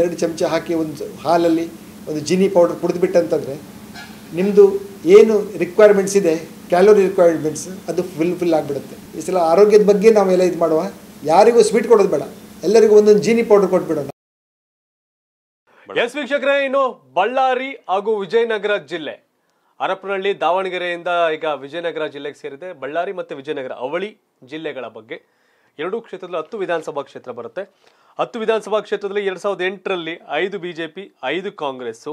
ಎರಡು ಚಮಚ ಹಾಕಿ ಒಂದು ಹಾಲಲ್ಲಿ ಒಂದು ಜಿನಿ ಪೌಡರ್ ಕುಡಿದ್ಬಿಟ್ಟಂತಂದರೆ ನಿಮ್ಮದು ಏನು ರಿಕ್ವೈರ್ಮೆಂಟ್ಸ್ ಇದೆ ಕ್ಯಾಲೋರಿ ರಿಕ್ವೈರ್ಮೆಂಟ್ಸ್ ಅದು ಫುಲ್ ಫಿಲ್ ಆಗಿಬಿಡುತ್ತೆ ಈ ಸಲ ಆರೋಗ್ಯದ ಬಗ್ಗೆ ನಾವೆಲ್ಲ ಇದು ಮಾಡುವ ಯಾರಿಗೂ ಸ್ವೀಟ್ ಕೊಡೋದು ಬೇಡ ಎಲ್ಲರಿಗೂ ಒಂದೊಂದು ಜೀನಿ ಪೌಡರ್ ಕೊಟ್ಬಿಡೋಣ ಎಸ್ ವೀಕ್ಷಕರೇ ಇನ್ನು ಬಳ್ಳಾರಿ ಹಾಗೂ ವಿಜಯನಗರ ಜಿಲ್ಲೆ ಹರಪನಹಳ್ಳಿ ದಾವಣಗೆರೆಯಿಂದ ಈಗ ವಿಜಯನಗರ ಜಿಲ್ಲೆಗೆ ಸೇರಿದೆ ಬಳ್ಳಾರಿ ಮತ್ತು ವಿಜಯನಗರ ಅವಳಿ ಜಿಲ್ಲೆಗಳ ಬಗ್ಗೆ ಎರಡೂ ಕ್ಷೇತ್ರದಲ್ಲಿ ಹತ್ತು ವಿಧಾನಸಭಾ ಕ್ಷೇತ್ರ ಬರುತ್ತೆ ಹತ್ತು ವಿಧಾನಸಭಾ ಕ್ಷೇತ್ರದಲ್ಲಿ ಎರಡು ಸಾವಿರದ ಎಂಟರಲ್ಲಿ ಐದು ಬಿ ಜೆ ಪಿ ಐದು ಕಾಂಗ್ರೆಸ್ಸು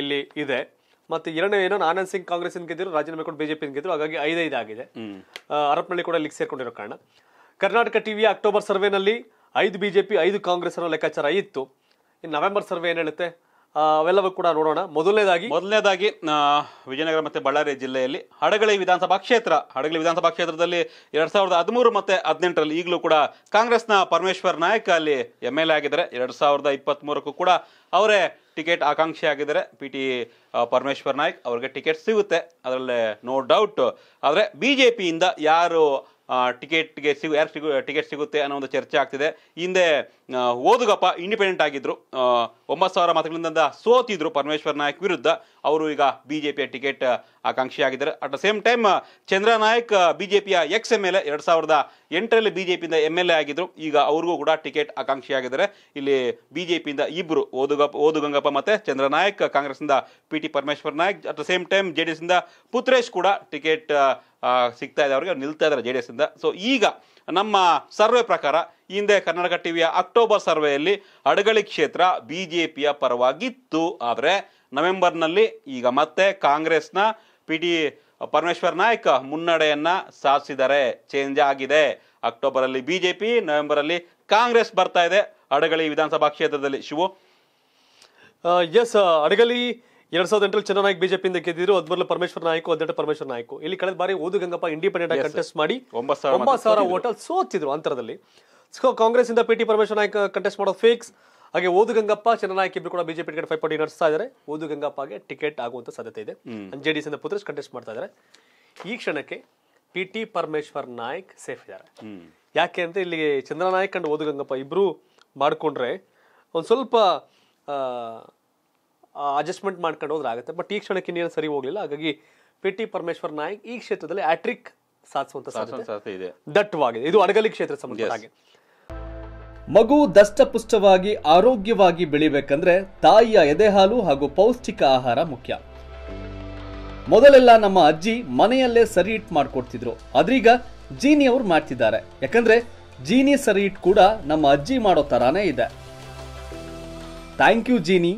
ಇಲ್ಲಿ ಇದೆ ಮತ್ತೆ ಎರಡನೇ ಏನೋ ಆನಂದ್ ಸಿಂಗ್ ಕಾಂಗ್ರೆಸ್ ಗೆದ್ದರು ರಾಜೀನಾಮೆ ಕೊಟ್ಟು ಬಿಜೆಪಿ ಗೆದ್ದರು ಹಾಗಾಗಿ ಐದೈದು ಆಗಿದೆ ಅರಪ್ನಲ್ಲಿ ಕೂಡ ಲಿಗ್ ಸೇರ್ಕೊಂಡಿರೋ ಕಾರಣ ಕರ್ನಾಟಕ ಟಿವಿಯ ಅಕ್ಟೋಬರ್ ಸರ್ವೆನಲ್ಲಿ ಐದು ಬಿಜೆಪಿ ಐದು ಕಾಂಗ್ರೆಸ್ ಅನ್ನೋ ಲೆಕ್ಕಾಚಾರ ಇತ್ತು ಇನ್ನು ನವೆಂಬರ್ ಸರ್ವೆ ಏನು ಹೇಳುತ್ತೆ ಅವೆಲ್ಲವೂ ಕೂಡ ನೋಡೋಣ ಮೊದಲನೇದಾಗಿ ಮೊದಲನೇದಾಗಿ ವಿಜಯನಗರ ಮತ್ತು ಬಳ್ಳಾರಿ ಜಿಲ್ಲೆಯಲ್ಲಿ ಹಡಗಳಿ ವಿಧಾನಸಭಾ ಕ್ಷೇತ್ರ ಹಡಗಳಿ ವಿಧಾನಸಭಾ ಕ್ಷೇತ್ರದಲ್ಲಿ ಎರಡು ಸಾವಿರದ ಹದಿಮೂರು ಮತ್ತು ಹದಿನೆಂಟರಲ್ಲಿ ಈಗಲೂ ಕೂಡ ಕಾಂಗ್ರೆಸ್ನ ಪರಮೇಶ್ವರ್ ನಾಯಕ ಅಲ್ಲಿ ಎಮ್ ಎಲ್ ಎ ಆಗಿದ್ದಾರೆ ಎರಡು ಸಾವಿರದ ಇಪ್ಪತ್ತ್ಮೂರಕ್ಕೂ ಕೂಡ ಅವರೇ ಟಿಕೆಟ್ ಆಕಾಂಕ್ಷಿ ಆಗಿದ್ದಾರೆ ಪಿ ಟಿ ಪರಮೇಶ್ವರ್ ನಾಯಕ್ ಅವ್ರಿಗೆ ಟಿಕೆಟ್ ಸಿಗುತ್ತೆ ಅದರಲ್ಲೇ ನೋ ಡೌಟ್ ಆದರೆ ಬಿ ಜೆ ಪಿಯಿಂದ ಯಾರು ಟಿಕೆಟ್ಗೆ ಸಿಗು ಯಾರು ಸಿಗು ಟಿಕೆಟ್ ಸಿಗುತ್ತೆ ಅನ್ನೋ ಒಂದು ಚರ್ಚೆ ಆಗ್ತಿದೆ ಹಿಂದೆ ಓದುಗಪ್ಪ ಇಂಡಿಪೆಂಡೆಂಟ್ ಆಗಿದ್ದರು ಒಂಬತ್ತು ಸಾವಿರ ಮತಗಳಿಂದ ಸೋತಿದ್ರು ಪರಮೇಶ್ವರ್ ನಾಯಕ್ ವಿರುದ್ಧ ಅವರು ಈಗ ಬಿ ಜೆ ಪಿಯ ಟಿಕೆಟ್ ಆಕಾಂಕ್ಷಿಯಾಗಿದ್ದಾರೆ at the same time Chandra Naik B J ಪಿಯ ಎಕ್ಸ್ ಎಮ್ ಎಲ್ ಎ ಎರಡು ಸಾವಿರದ ಎಂಟರಲ್ಲಿ ಬಿ ಜೆ ಪಿಯಿಂದ ಎಮ್ ಎಲ್ ಎ ಆಗಿದ್ದರು ಈಗ ಅವ್ರಿಗೂ ಕೂಡ ಟಿಕೆಟ್ ಆಕಾಂಕ್ಷಿಯಾಗಿದ್ದಾರೆ ಇಲ್ಲಿ ಬಿ ಜೆ ಪಿಯಿಂದ ಇಬ್ಬರು ಓದುಗಪ್ಪ ಓದುಗಂಗಪ್ಪ ಮತ್ತು ಚಂದ್ರ ನಾಯಕ್ ಕಾಂಗ್ರೆಸ್ನಿಂದ P T Parameshwar Naik at the same time J D ಎಸ್ನಿಂದ ಪುತ್ರೇಶ್ ಕೂಡ ಟಿಕೆಟ್ ಸಿಗ್ತಾ ಇದೆ ಅವ್ರಿಗೆ ನಿಲ್ತಾ ಇದ್ದಾರೆ ಜೆ ಡಿ ಎಸ್ ಇಂದ ಸೊ ಈಗ ನಮ್ಮ ಸರ್ವೆ ಪ್ರಕಾರ ಹಿಂದೆ ಕರ್ನಾಟಕ ಟಿವಿಯ ಅಕ್ಟೋಬರ್ ಸರ್ವೆಯಲ್ಲಿ ಅಡಗಳಿ ಕ್ಷೇತ್ರ ಬಿ ಜೆ ಪಿಯ ಪರವಾಗಿತ್ತು ಆದರೆ ನವೆಂಬರ್ನಲ್ಲಿ ಈಗ ಮತ್ತೆ ಕಾಂಗ್ರೆಸ್ನ ಪಿ ಟಿ ಪರಮೇಶ್ವರ್ ನಾಯ್ಕ ಮುನ್ನಡೆಯನ್ನು ಸಾಧಿಸಿದ್ದಾರೆ ಚೇಂಜ್ ಆಗಿದೆ ಅಕ್ಟೋಬರಲ್ಲಿ ಬಿ ಜೆ ಪಿ ನವೆಂಬರಲ್ಲಿ ಕಾಂಗ್ರೆಸ್ ಬರ್ತಾ ಇದೆ ಅಡಗಳಿ ವಿಧಾನಸಭಾ ಕ್ಷೇತ್ರದಲ್ಲಿ ಶಿವು ಎಸ್ ಅಡಗಲಿ ಎರಡ್ ಸಾವಿರದ ಎಂಟರಲ್ಲಿ ಚಂದ್ರನಾಯ್ಕ ಬಿಜೆಪಿಯಿಂದ ಗೆದ್ದಿದ್ರು ಹದಿಮೂರಲ್ಲ ಪರಮೇಶ್ವರ ನಾಯ್ಕು ಹದಿನೆಂಟು ಪರಮೇಶ್ವರ ನಾಯ್ಕು ಇಲ್ಲಿ ಕಳೆದ ಬಾರಿ ಓದು ಗಂಗಪ್ಪ ಇಂಡಿಪೆಂಡೆಂಟ್ ಆಗಿ ಕಂಟೆಸ್ಟ್ ಮಾಡಿ ಒಂಬತ್ತು ಸಾವಿರ ಓಟಲ್ ಸೋತಿದ್ರು ಅಂತರದಲ್ಲಿ ಸೊ ಕಾಂಗ್ರೆಸ್ ಇಂದ P T Parameshwar Naik contest ಮಾಡೋದು ಫಿಕ್ಸ್ ಹಾಗೆ ಓದು ಗಂಗಪ್ಪ ಚಂದ್ರನಾಯ್ಕ ಇಬ್ರು ಕೂಡ ಬಿಜೆಪಿ ಟಿಕೆಟ್ ಫೈವ್ ಪಾರ್ಟಿ ನಡೆಸ್ತಾ ಇದ್ದಾರೆ ಓದು ಗಂಗಪ್ಪಗೆ ಟಿಕೆಟ್ ಆಗುವಂತ ಸಾಧ್ಯತೆ ಇದೆ ಜೆ ಡಿ ಎಸ್ ಇಂದ ಪುತ್ರ ಕಂಟೆಸ್ಟ್ ಮಾಡ್ತಾ ಇದ್ದಾರೆ ಈ ಕ್ಷಣಕ್ಕೆ P T Parameshwar Naik safe ಇದ್ದಾರೆ ಯಾಕೆ ಅಂದ್ರೆ ಇಲ್ಲಿ ಚಂದ್ರನಾಯ್ಕ ಅಂಡ್ ಓದು ಗಂಗಪ್ಪ ಇಬ್ರು ಮಾಡಿಕೊಂಡ್ರೆ ಒಂದ್ ಸ್ವಲ್ಪ ಅಡ್ಜಸ್ಟ್ಮೆಂಟ್ ಮಾಡ್ಕೊಂಡು ಹೋದ್ರೆ ಆಗುತ್ತೆ ಬಟ್ ಈ ಕ್ಷಣಕ್ಕೆ ಇನ್ನೇನು ಸರಿ ಹೋಗಲಿಲ್ಲ ಹಾಗಾಗಿ ಪಿ ಟಿ ಪರಮೇಶ್ವರ್ ನಾಯಕ್ ಈ ಕ್ಷೇತ್ರದಲ್ಲಿ ಆಟ್ರಿಕ್ ಸಾಧಿಸುವಂತ ಸಾಧ್ಯತೆ ಇದೆ ದಟ್ಟವಾಗಿದೆ ಇದು ಅಡಗಲಿ ಕ್ಷೇತ್ರ ಸಮುದಾಯ ಮಗು ದಷ್ಟಪುಷ್ಟವಾಗಿ ಆರೋಗ್ಯವಾಗಿ ಬೆಳಿಬೇಕಂದ್ರೆ ತಾಯಿಯ ಎದೆಹಾಲು ಹಾಗೂ ಪೌಷ್ಟಿಕ ಆಹಾರ ಮುಖ್ಯ ಮೊದಲೆಲ್ಲ ನಮ್ಮ ಅಜ್ಜಿ ಮನೆಯಲ್ಲೇ ಸರಿ ಇಟ್ ಮಾಡ್ಕೊಡ್ತಿದ್ರು ಅದ್ರೀಗ ಜೀನಿ ಅವ್ರು ಮಾಡ್ತಿದ್ದಾರೆ ಯಾಕಂದ್ರೆ ಜೀನಿ ಸರಿ ಹಿಟ್ ಕೂಡ ನಮ್ಮ ಅಜ್ಜಿ ಮಾಡೋ ತರಾನೇ ಇದೆ ಥ್ಯಾಂಕ್ ಯು ಜೀನಿ